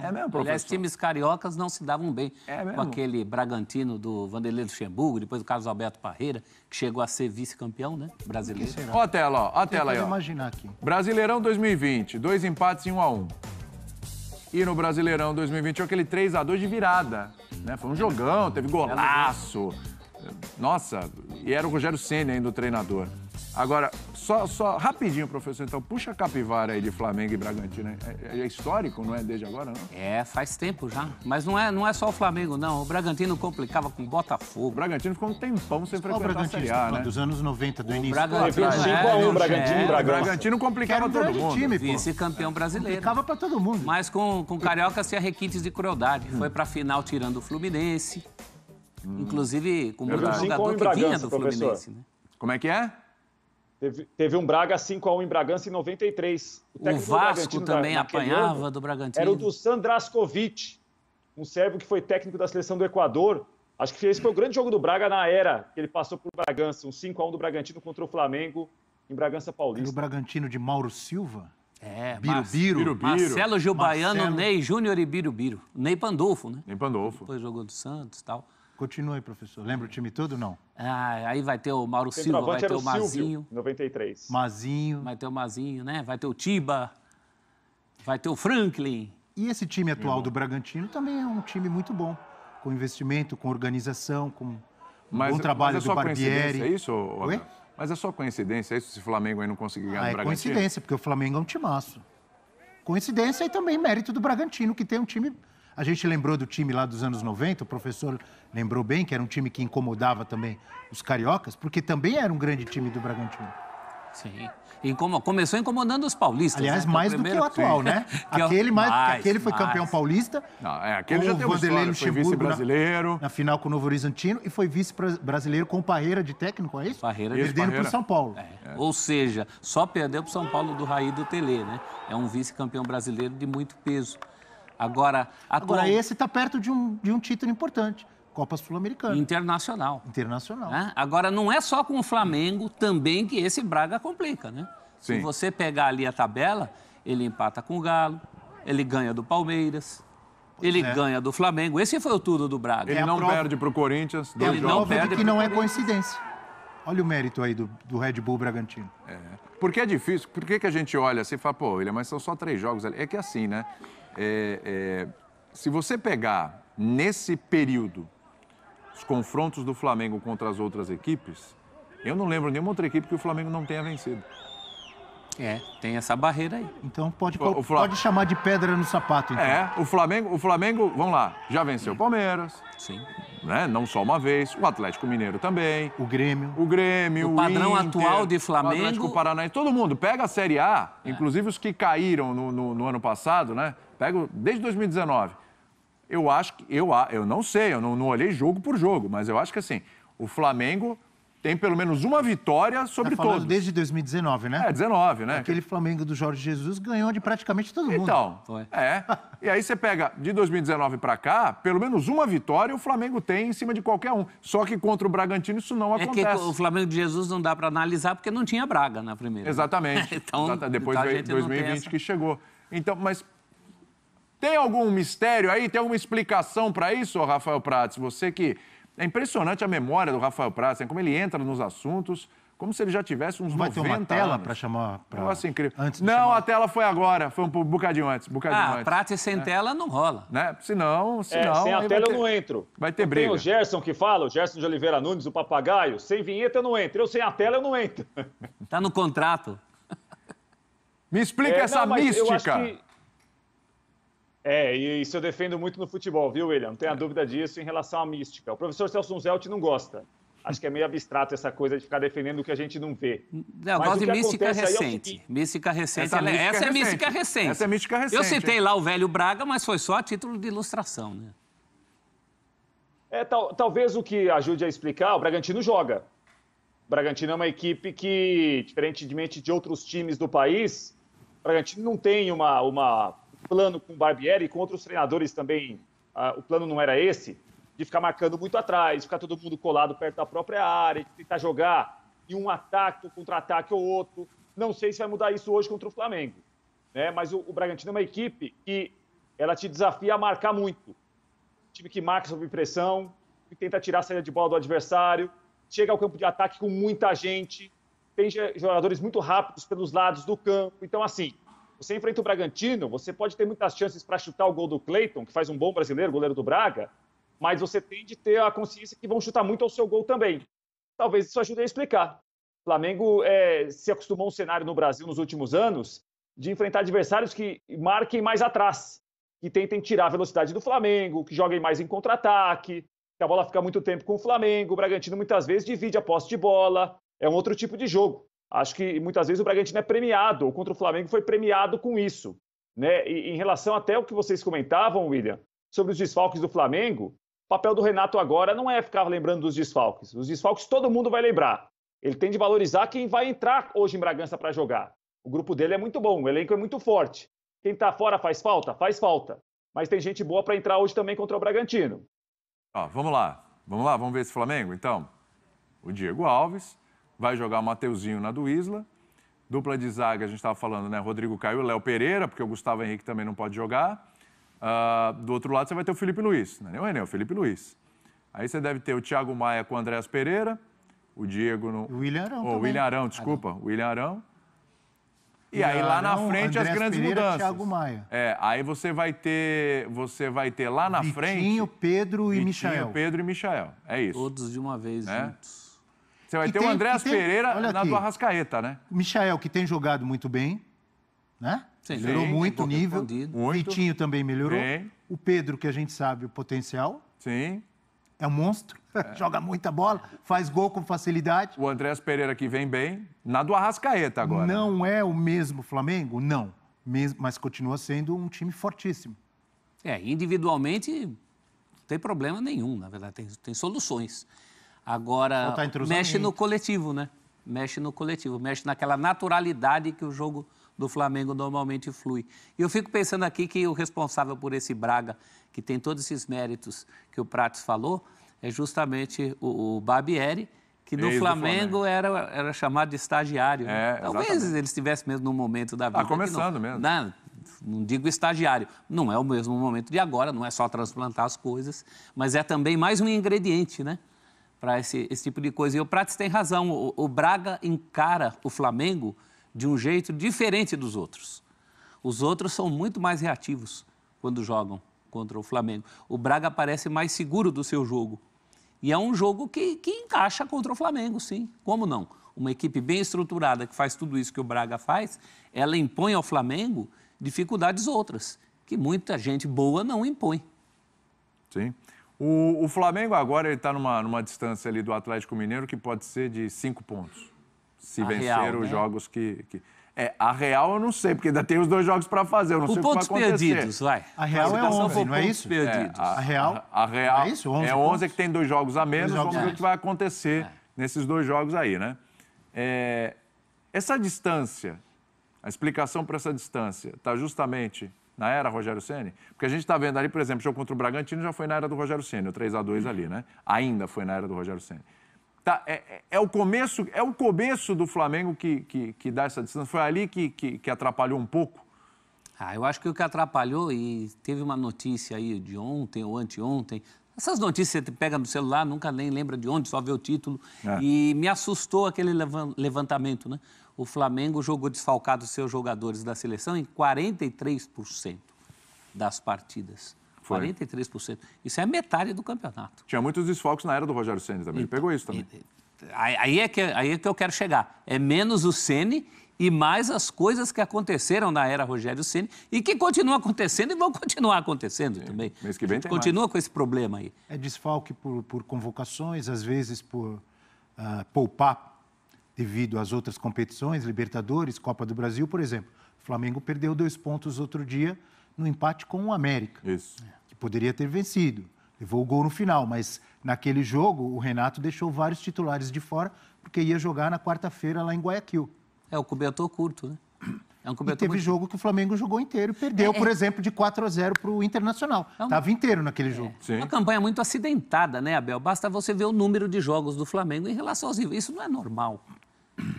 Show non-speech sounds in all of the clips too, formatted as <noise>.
não. É mesmo, professor? Aliás, times cariocas não se davam bem. É mesmo? Com aquele Bragantino do Vanderlei Luxemburgo, depois o Carlos Alberto Parreira, que chegou a ser vice-campeão, né? Brasileiro. Ó a tela, ó. a tela aí, ó. imaginar aqui. Brasileirão 2020, dois empates em 1 a 1 E no Brasileirão 2020 aquele 3 a 2 de virada. Né? Foi um jogão, teve golaço. Nossa, e era o Rogério Senna ainda o treinador. Agora, só, só rapidinho, professor, então, puxa a capivara aí de Flamengo e Bragantino. É, é, é histórico, não é desde agora, não? É, faz tempo já. Mas não é, não é só o Flamengo, não. O Bragantino complicava com o Botafogo. O Bragantino ficou um tempão sem frequentar o Bragantino, a Série A, né? Dos anos 90, do o início. Bragantino, é, é, Bragantino O Bragantino complicava todo mundo. time, Vice-campeão brasileiro. Complicava pra todo mundo. Mas com, com Carioca, se assim, é requintes de crueldade. Hum. Foi pra final tirando o Fluminense. Hum. Inclusive, com muito jogador que vinha do Fluminense, né? Como é que é? Teve, teve um Braga 5x1 em Bragança em 93. O, o Vasco também da, apanhava ano, do Bragantino. Era o do Sandraskovic, um sérvio que foi técnico da seleção do Equador. Acho que esse foi o grande jogo do Braga na era que ele passou por Bragança. Um 5x1 do Bragantino contra o Flamengo em Bragança Paulista. E o Bragantino de Mauro Silva? É, Birubiru. Biro Marcelo Gilbaiano, Marcelo... Ney Júnior e Birubiru. Ney Pandolfo, né? Ney Pandolfo. Depois jogou do Santos e tal. Continue, professor. Lembra o time todo não? Ah, aí vai ter o Mauro Silva, vai ter o, Mazinho. Silvio, 93. Mazinho. Vai ter o Mazinho, né? Vai ter o Tiba. Vai ter o Franklin. E esse time atual do Bragantino também é um time muito bom. Com investimento, com organização, com um mas, bom trabalho mas é do Barbieri. É isso, Oi? Mas é só coincidência é isso se o Flamengo aí não conseguir ganhar ah, é Bragantino? É coincidência, porque o Flamengo é um timaço. Coincidência e também mérito do Bragantino, que tem um time a gente lembrou do time lá dos anos 90, o professor lembrou bem que era um time que incomodava também os cariocas, porque também era um grande time do Bragantino. Sim. Incomo... Começou incomodando os paulistas. Aliás, né? mais do que o atual, né? <laughs> É aquele, mais, mais aquele foi mais. campeão paulista. Não, é, aquele já teve Vanderlei Luxemburgo brasileiro na, na, final com o Novo Horizontino e foi vice-brasileiro com Parreira de técnico, é isso? Parreira de Perdendo para o São Paulo. É. É. Ou seja, só perdeu para o São Paulo do Raí do Tele, né? É um vice-campeão brasileiro de muito peso. Agora, atual... Agora esse está perto de um, de um título importante. Copa Sul-Americana. Internacional. Internacional. Né? Agora, não é só com o Flamengo também que esse Braga complica, né? Sim. Se você pegar ali a tabela, ele empata com o Galo, ele ganha do Palmeiras, Pois ele é. ganha do Flamengo. Esse foi o tudo do Braga. Ele é não prova... perde para o Corinthians. Dois ele jogos. não perde de que não é coincidência. Olha o mérito aí do, do Red Bull Bragantino. É. Porque é difícil. Por que, a gente olha assim e fala, pô, ele, mas são só três jogos ali? É que é assim, né? é, é, se você pegar nesse período os confrontos do Flamengo contra as outras equipes, eu não lembro nenhuma outra equipe que o Flamengo não tenha vencido. É, tem essa barreira aí. Então pode, o, o Flam... pode chamar de pedra no sapato. Então. É, o Flamengo, o Flamengo, vamos lá, já venceu o Palmeiras. Sim. Né? Não só uma vez, o Atlético Mineiro também. O Grêmio. O Grêmio, o padrão o Inter, atual de Flamengo. O Atlético Paranaense, todo mundo. Pega a Série A, é. inclusive os que caíram no, no, no, ano passado, né? Pega desde 2019. Eu acho que, eu, eu não sei, eu não, não olhei jogo por jogo, mas eu acho que assim, o Flamengo tem pelo menos uma vitória sobre tá todos. desde 2019, né? É, 19, né? Aquele Flamengo do Jorge Jesus ganhou de praticamente todo mundo. Então, é. E aí você pega de 2019 para cá, pelo menos uma vitória o Flamengo tem em cima de qualquer um. Só que contra o Bragantino isso não é acontece. o Flamengo de Jesus não dá para analisar porque não tinha Braga na primeira. Né? Exatamente. <laughs> então, Exata, depois veio 2020 que chegou. Então, mas tem algum mistério aí? Tem alguma explicação para isso, Rafael Prates? Você que é impressionante a memória do Rafael Prats, como ele entra nos assuntos, como se ele já tivesse uns Vai 90 ter uma tela para chamar... Pra... Nossa, incrível. Antes não, chamar. a tela foi agora, foi um bocadinho antes, bocadinho ah, antes. Prats sem né? tela não rola. Né? Se não, se é, não... sem a tela ter... eu não entro. Vai ter eu briga. Tem o Gerson que fala, o Gerson de Oliveira Nunes, o papagaio, sem vinheta eu não entro, eu sem a tela eu não entro. Tá no contrato. Me explica é, essa não, mística. É, e isso eu defendo muito no futebol, viu, William? Não tenha é. dúvida disso em relação à mística. O professor Celso Zelt não gosta. Acho que é meio abstrato essa coisa de ficar defendendo o que a gente não vê. Não, gosto de mística é recente. É mística recente. Essa, é essa é recente. mística recente. Essa é mística recente. Eu citei lá o velho Braga, mas foi só a título de ilustração, né? É, tal, talvez o que ajude a explicar, o Bragantino joga. O Bragantino é uma equipe que, diferentemente de outros times do país, o Bragantino não tem uma, uma plano com o Barbieri e com outros treinadores também, uh, o plano não era esse, de ficar marcando muito atrás, ficar todo mundo colado perto da própria área, tentar jogar em um ataque, um contra-ataque ou outro. Não sei se vai mudar isso hoje contra o Flamengo. Né? Mas o, o Bragantino é uma equipe que ela te desafia a marcar muito. Time que marca sob pressão, que tenta tirar a saída de bola do adversário, chega ao campo de ataque com muita gente, tem jogadores muito rápidos pelos lados do campo. Então, assim, você enfrenta o Bragantino, você pode ter muitas chances para chutar o gol do Cleiton, que faz um bom brasileiro, goleiro do Braga, mas você tem de ter a consciência que vão chutar muito ao seu gol também. Talvez isso ajude a explicar. O Flamengo é, se acostumou a um cenário no Brasil nos últimos anos de enfrentar adversários que marquem mais atrás, que tentem tirar a velocidade do Flamengo, que joguem mais em contra-ataque, que a bola fica muito tempo com o Flamengo. O Bragantino muitas vezes divide a posse de bola. É um outro tipo de jogo. Acho que muitas vezes o Bragantino é premiado, ou contra o Flamengo foi premiado com isso. Né? E, em relação até o que vocês comentavam, William, sobre os desfalques do Flamengo, o papel do Renato agora não é ficar lembrando dos desfalques. Os desfalques todo mundo vai lembrar. Ele tem de valorizar quem vai entrar hoje em Bragança para jogar. O grupo dele é muito bom, o elenco é muito forte. Quem está fora faz falta? Faz falta. Mas tem gente boa para entrar hoje também contra o Bragantino. Ó, vamos lá. Vamos lá, vamos ver esse Flamengo, então. O Diego Alves, vai jogar o Mateuzinho na do Isla. Dupla de zaga, a gente estava falando, né? Rodrigo Caio Léo Pereira, porque o Gustavo Henrique também não pode jogar. Uh, do outro lado, você vai ter o Felipe Luiz. Não é nem o Enem, é o Felipe Luiz. Aí você deve ter o Thiago Maia com o Andréas Pereira, o Diego no. O William Arão. Oh, o William Arão, desculpa. O William Arão. E aí lá na frente Andrés as grandes Pereira, mudanças. Thiago Maia. É, aí você vai ter, você vai ter lá na Vitinho, frente Pedro e Michel. Michael. Pedro e Michael. É isso. Todos de uma vez né? juntos. Você vai ter tem, o Andréas Pereira na aqui, do Arrascaeta, né? o Michael, que tem jogado muito bem, né? Sim, melhorou bem, muito o nível. O Vitinho também melhorou. Bem. O Pedro, que a gente sabe o potencial. Sim. É um monstro, <laughs> é. joga muita bola, faz gol com facilidade. O Andréas Pereira que vem bem, na do Arrascaeta agora. Não é o mesmo Flamengo? Não. mas continua sendo um time fortíssimo. É, individualmente não tem problema nenhum, na verdade, tem, tem soluções. Agora, mexe no coletivo, né? Mexe no coletivo, mexe naquela naturalidade que o jogo do Flamengo normalmente flui. E eu fico pensando aqui que o responsável por esse Braga, que tem todos esses méritos que o Prates falou, é justamente o, o Barbieri, que no Flamengo, Flamengo, Era, era chamado de estagiário. Né? É, né? Talvez exatamente. ele estivesse mesmo no momento da tá vida. Está começando não, mesmo. Não, não digo estagiário, não é o mesmo momento de agora, não é só transplantar as coisas, mas é também mais um ingrediente, né? para esse, esse tipo de coisa. E o Prates tem razão, o, o Braga encara o Flamengo de um jeito diferente dos outros. Os outros são muito mais reativos quando jogam contra o Flamengo. O Braga parece mais seguro do seu jogo. E é um jogo que, que encaixa contra o Flamengo, sim. Como não? Uma equipe bem estruturada que faz tudo isso que o Braga faz, ela impõe ao Flamengo dificuldades outras, que muita gente boa não impõe. Sim. O, o Flamengo agora está numa, numa distância ali do Atlético Mineiro que pode ser de cinco pontos, se a vencer real, os né? jogos que, que... É, a Real eu não sei, porque ainda tem os dois jogos para fazer. Eu não o sei pontos o que vai acontecer. perdidos, vai. A Real é 11, tá não é isso? Perdidos. É, a, a, Real, a, a Real é, isso? 11 é 11 pontos? que tem dois jogos a menos. Jogos vamos ver o que vai acontecer é. nesses dois jogos aí, né? É, essa distância, a explicação para essa distância, está justamente na era Rogério Ceni? Porque a gente está vendo ali, por exemplo, o jogo contra o Bragantino já foi na era do Rogério Ceni, o 3 a 2 ali, né? Ainda foi na era do Rogério Ceni. Tá, é, é, é, o começo, é o começo do Flamengo que, que, que dá essa distância. Foi ali que, que, que atrapalhou um pouco. Ah, eu acho que o que atrapalhou, e teve uma notícia aí de ontem ou anteontem, essas notícias você pega no celular, nunca nem lembra de onde, só vê o título. É. E me assustou aquele levantamento, né? o Flamengo jogou desfalcado seus jogadores da seleção em 43% das partidas. Foi. 43%. Isso é metade do campeonato. Tinha muitos desfalques na era do Rogério Ceni também. Ele então, pegou isso também. Aí é, que, aí é que eu quero chegar. É menos o Ceni e mais as coisas que aconteceram na era Rogério Ceni e que continuam acontecendo e vão continuar acontecendo Sim. também. Mês que vem tem continua mais. com esse problema aí. É desfalque por, por convocações, às vezes por uh, poupar devido às outras competições, Libertadores, Copa do Brasil, por exemplo. O Flamengo perdeu dois pontos outro dia no empate com o América, Isso. que poderia ter vencido. Levou o gol no final, mas naquele jogo o Renato deixou vários titulares de fora porque ia jogar na quarta-feira lá em Guayaquil. É, o cobertor curto, né? É um e teve muito... jogo que o Flamengo jogou inteiro e perdeu, é, é. por é... exemplo, de 4 a 0 para o Internacional. Estava é inteiro naquele jogo. É. Uma campanha muito acidentada, né, Abel? Basta você ver o número de jogos do Flamengo em relação aos rivais. Isso não é normal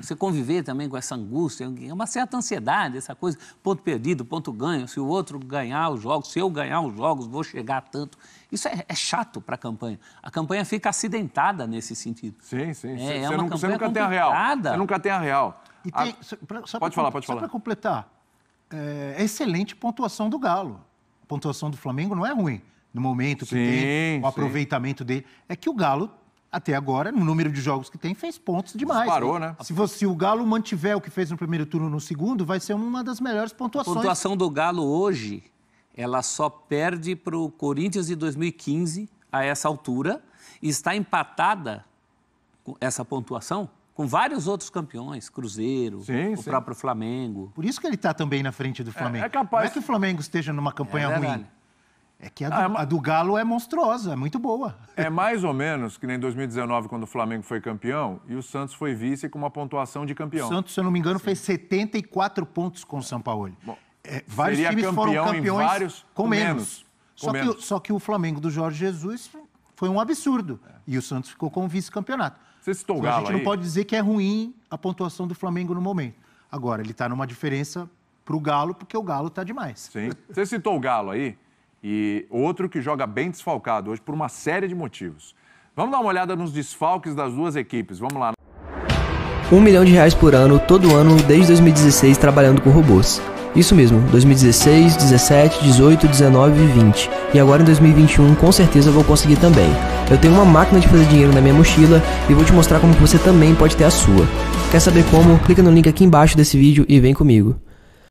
você conviver também com essa angústia, é uma certa ansiedade, essa coisa, ponto perdido, ponto ganho, se o outro ganhar os jogos, se eu ganhar os jogos, vou chegar a tanto. Isso é, é chato para a campanha. A campanha fica acidentada nesse sentido. Sim, sim. É, cê, é uma nunca, campanha você nunca tem a real. Você nunca tem a real. Tem, a... Pra, pode pra, falar, pode só falar. Só para completar, é, é excelente pontuação do Galo. A pontuação do Flamengo não é ruim no momento que sim, tem, o sim. aproveitamento dele. É que o Galo até agora, no número de jogos que tem, fez pontos demais. Né? Parou, né? Se, você, se o Galo mantiver o que fez no primeiro turno no segundo, vai ser uma das melhores pontuações. A pontuação do Galo hoje, ela só perde para o Corinthians de 2015, a essa altura, e está empatada essa pontuação com vários outros campeões, Cruzeiro, sim, o sim. próprio Flamengo. Por isso que ele está também na frente do é, Flamengo. É, é capaz. Não é que o Flamengo esteja numa campanha é ruim. É que a do, ah, é ma... a do, Galo é monstruosa, é muito boa. É <laughs> mais ou menos que nem 2019, quando o Flamengo foi campeão e o Santos foi vice com uma pontuação de campeão. O Santos, se eu não me engano, Sim. fez 74 pontos com o São Paulo. é, vários seria times foram campeões vários... com menos. menos. Com só, menos. Que, só que o Flamengo do Jorge Jesus foi um absurdo. É. E o Santos ficou com o vice-campeonato. Você citou o então, Galo A gente aí. não pode dizer que é ruim a pontuação do Flamengo no momento. Agora, ele está numa diferença para o Galo, porque o Galo está demais. Sim. Você citou o Galo aí e outro que joga bem desfalcado hoje por uma série de motivos. Vamos dar uma olhada nos desfalques das duas equipes. Vamos lá. Um milhão de reais por ano, todo ano, desde 2016, trabalhando com robôs. Isso mesmo, 2016, 17, 18, 19 e 20. E agora em 2021 com certeza vou conseguir também. Eu tenho uma máquina de fazer dinheiro na minha mochila e vou te mostrar como você também pode ter a sua. Quer saber como? Clica no link aqui embaixo desse vídeo e vem comigo.